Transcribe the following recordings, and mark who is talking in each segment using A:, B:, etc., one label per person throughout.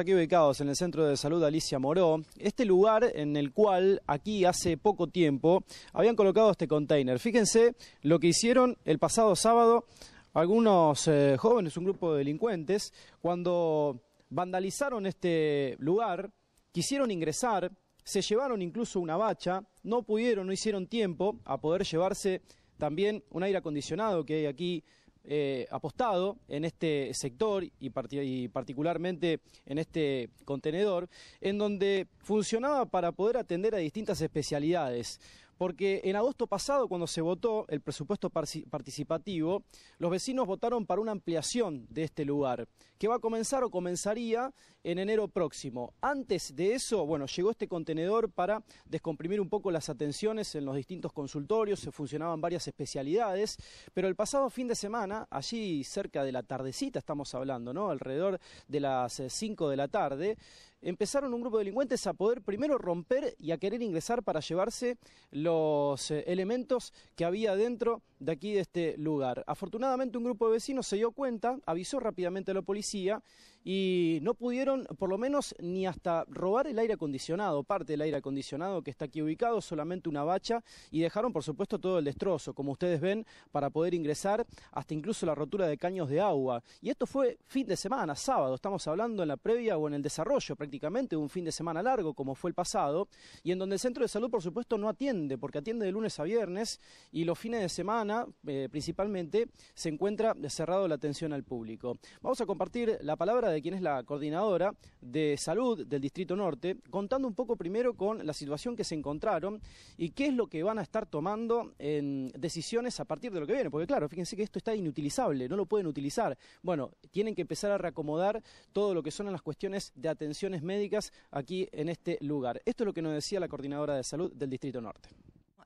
A: aquí ubicados en el Centro de Salud Alicia Moró, este lugar en el cual aquí hace poco tiempo habían colocado este container. Fíjense lo que hicieron el pasado sábado algunos eh, jóvenes, un grupo de delincuentes, cuando vandalizaron este lugar, quisieron ingresar, se llevaron incluso una bacha, no pudieron, no hicieron tiempo a poder llevarse también un aire acondicionado que hay aquí eh, apostado en este sector y, particularmente en este contenedor, en donde funcionaba para poder atender a distintas especialidades porque en agosto pasado, cuando se votó el presupuesto participativo, los vecinos votaron para una ampliación de este lugar, que va a comenzar o comenzaría en enero próximo. Antes de eso, bueno, llegó este contenedor para descomprimir un poco las atenciones en los distintos consultorios, se funcionaban varias especialidades, pero el pasado fin de semana, allí cerca de la tardecita estamos hablando, ¿no? Alrededor de las 5 eh, de la tarde, empezaron un grupo de delincuentes a poder primero romper y a querer ingresar para llevarse los eh, elementos que había dentro de aquí de este lugar. Afortunadamente un grupo de vecinos se dio cuenta, avisó rápidamente a la policía y no pudieron, por lo menos, ni hasta robar el aire acondicionado, parte del aire acondicionado que está aquí ubicado, solamente una bacha, y dejaron, por supuesto, todo el destrozo, como ustedes ven, para poder ingresar hasta incluso la rotura de caños de agua. Y esto fue fin de semana, sábado, estamos hablando en la previa o en el desarrollo prácticamente un fin de semana largo, como fue el pasado, y en donde el centro de salud, por supuesto, no atiende, porque atiende de lunes a viernes y los fines de semana, eh, principalmente, se encuentra cerrado la atención al público. Vamos a compartir la palabra de quién es la coordinadora de salud del Distrito Norte, contando un poco primero con la situación que se encontraron y qué es lo que van a estar tomando en decisiones a partir de lo que viene. Porque claro, fíjense que esto está inutilizable, no lo pueden utilizar. Bueno, tienen que empezar a reacomodar todo lo que son las cuestiones de atenciones médicas aquí en este lugar. Esto es lo que nos decía la coordinadora de salud del Distrito
B: Norte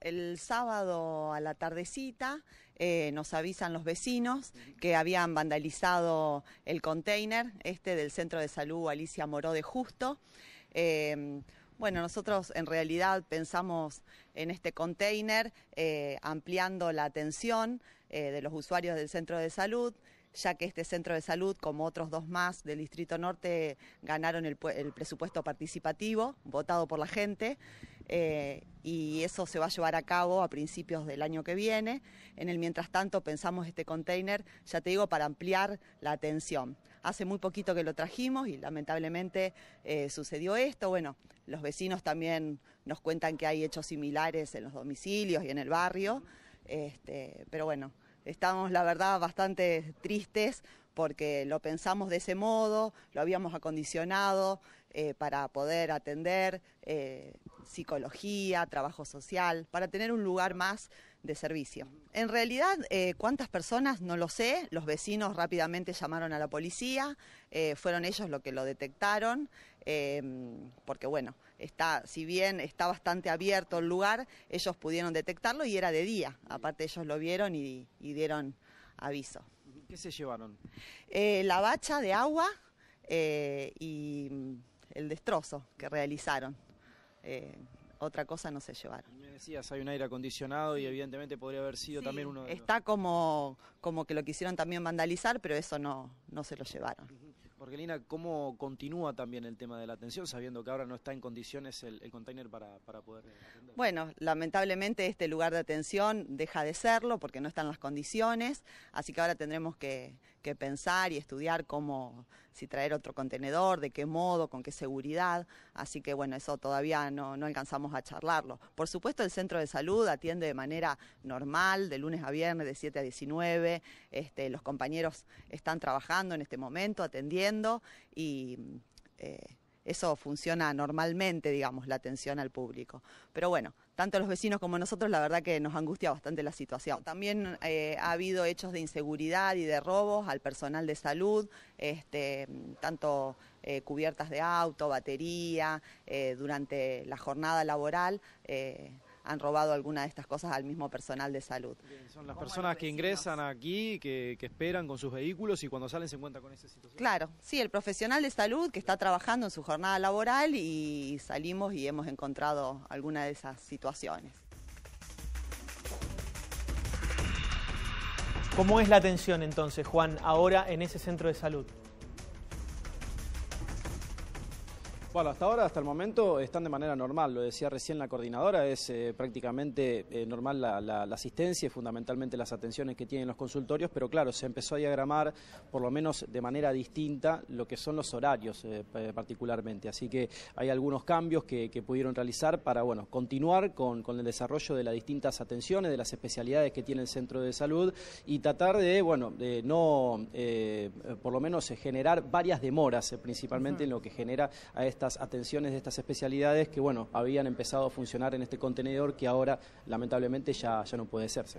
B: el sábado a la tardecita eh, nos avisan los vecinos que habían vandalizado el container, este del Centro de Salud Alicia Moró de Justo. Eh, bueno, nosotros en realidad pensamos en este container eh, ampliando la atención de los usuarios del centro de salud ya que este centro de salud, como otros dos más del Distrito Norte, ganaron el presupuesto participativo, votado por la gente. Eh, y eso se va a llevar a cabo a principios del año que viene. En el mientras tanto pensamos este container, ya te digo, para ampliar la atención. Hace muy poquito que lo trajimos y lamentablemente eh, sucedió esto. Bueno, los vecinos también nos cuentan que hay hechos similares en los domicilios y en el barrio, este, pero bueno, estamos la verdad bastante tristes porque lo pensamos de ese modo, lo habíamos acondicionado eh, para poder atender eh, psicología, trabajo social, para tener un lugar más de servicio. En realidad, eh, cuántas personas no lo sé, los vecinos rápidamente llamaron a la policía, fueron ellos los que lo detectaron, em, porque bueno, está, si bien está bastante abierto el lugar, ellos pudieron detectarlo y era de día, aparte ellos lo vieron y dieron aviso. ¿Qué se llevaron? Eh, la bacha de agua eh, y mm, el destrozo que realizaron. Eh, otra cosa no se llevaron. Me
A: decías, hay un aire acondicionado y evidentemente podría haber sido también uno de
B: Está como, como que lo quisieron también vandalizar, pero eso no, no se lo llevaron.
A: Lina, ¿cómo continúa también el tema de la atención, sabiendo que ahora no está en condiciones el, container para, para poder
B: Bueno, lamentablemente este lugar de atención deja de serlo porque no están las condiciones, así que ahora tendremos que, que pensar y estudiar cómo, si traer otro contenedor, de qué modo, con qué seguridad. Así que bueno, eso todavía no, alcanzamos a charlarlo. Por supuesto, el centro de salud atiende de manera normal, de lunes a viernes, de 7 a 19. Este, los compañeros están trabajando en este momento, atendiendo y... Eh, eso funciona normalmente, digamos, la atención al público. Pero bueno, tanto los vecinos como nosotros, la verdad que nos angustia bastante la situación. También eh, ha habido hechos de inseguridad y de robos al personal de salud, este, tanto eh, cubiertas de auto, batería, eh, durante la jornada laboral han robado alguna de estas cosas al mismo personal de salud. son
A: las personas que ingresan aquí, que, que, esperan con sus vehículos y cuando salen se encuentran con esa situación.
B: Claro, sí, el profesional de salud que está trabajando en su jornada laboral y salimos y hemos encontrado alguna de esas situaciones.
A: ¿Cómo es la atención entonces, Juan, ahora en ese centro de salud? Bueno, hasta ahora, hasta el momento, están de manera normal. Lo decía recién la coordinadora, es eh, prácticamente eh, normal la, asistencia y fundamentalmente las atenciones que tienen los consultorios, pero claro, se empezó a diagramar, por lo menos de manera distinta, lo que son los horarios eh, particularmente. Así que hay algunos cambios que, pudieron realizar para, bueno, continuar con, el desarrollo de las distintas atenciones, de las especialidades que tiene el centro de salud y tratar de, bueno, de no, por lo menos generar varias demoras, principalmente en lo que genera a esta estas atenciones, de estas especialidades que, bueno, habían empezado a funcionar en este contenedor que ahora, lamentablemente, ya, ya no puede hacerse.